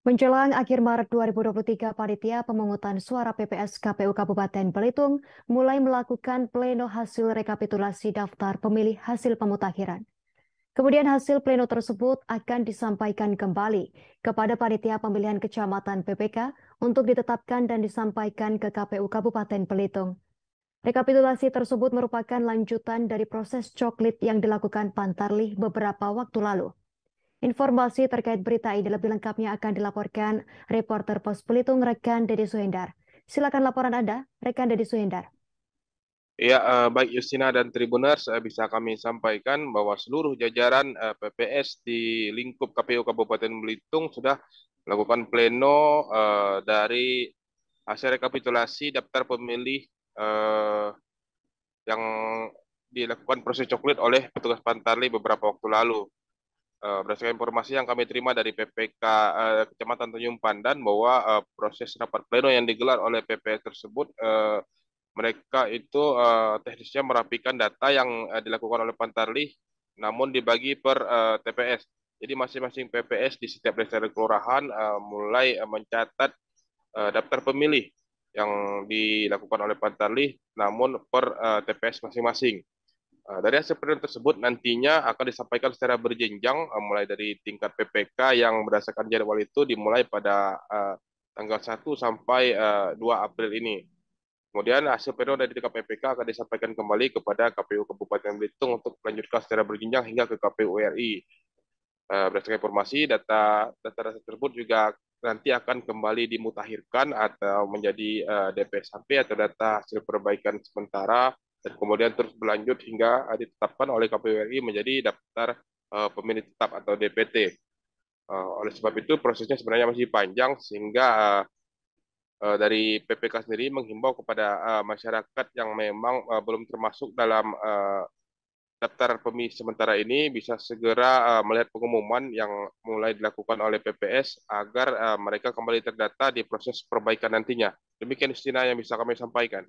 Menjelang akhir Maret 2023, Panitia Pemungutan Suara PPS KPU Kabupaten Belitung mulai melakukan pleno hasil rekapitulasi daftar pemilih hasil pemutakhiran. Kemudian hasil pleno tersebut akan disampaikan kembali kepada Panitia Pemilihan Kecamatan PPK untuk ditetapkan dan disampaikan ke KPU Kabupaten Belitung. Rekapitulasi tersebut merupakan lanjutan dari proses coklit yang dilakukan Pantarlih beberapa waktu lalu. Informasi terkait berita ini lebih lengkapnya akan dilaporkan reporter Pos Pelitung rekan Dedi Suhendar. Silakan laporan Anda, rekan Dedi Suhendar. Ya, eh, baik Yustina dan Tribuners eh, bisa kami sampaikan bahwa seluruh jajaran eh, PPS di lingkup KPU Kabupaten Belitung sudah melakukan pleno eh, dari hasil rekapitulasi daftar pemilih eh, yang dilakukan proses coklit oleh petugas Pantarli beberapa waktu lalu. Eh, berdasarkan informasi yang kami terima dari PPK uh, eh, Kecamatan Tanjung Pandan bahwa uh, proses rapat pleno yang digelar oleh PPS tersebut uh, mereka itu uh, teknisnya merapikan data yang uh, dilakukan oleh pantarli namun dibagi per uh, TPS. Jadi masing-masing PPS di setiap desa dan kelurahan uh, mulai uh, mencatat uh, daftar pemilih yang dilakukan oleh pantarli namun per uh, TPS masing-masing. Eh, dari hasil penelitian tersebut nantinya akan disampaikan secara berjenjang eh, mulai dari tingkat PPK yang berdasarkan jadwal itu dimulai pada eh, tanggal 1 sampai uh, 2 April ini. Kemudian hasil penelitian dari tingkat PPK akan disampaikan kembali kepada KPU Kabupaten Belitung untuk melanjutkan secara berjenjang hingga ke KPU RI. berdasarkan informasi, data data tersebut juga nanti akan kembali dimutakhirkan atau menjadi uh, sampai atau data hasil perbaikan sementara dan kemudian terus berlanjut hingga ditetapkan oleh KPU RI menjadi daftar uh, pemilih tetap atau DPT. Uh, eh, oleh sebab itu prosesnya sebenarnya masih panjang sehingga uh, uh, dari PPK sendiri menghimbau kepada uh, masyarakat yang memang uh, belum termasuk dalam uh, daftar pemilih sementara ini bisa segera uh, melihat pengumuman yang mulai dilakukan oleh PPS agar uh, mereka kembali terdata di proses perbaikan nantinya. Demikian Istina yang bisa kami sampaikan.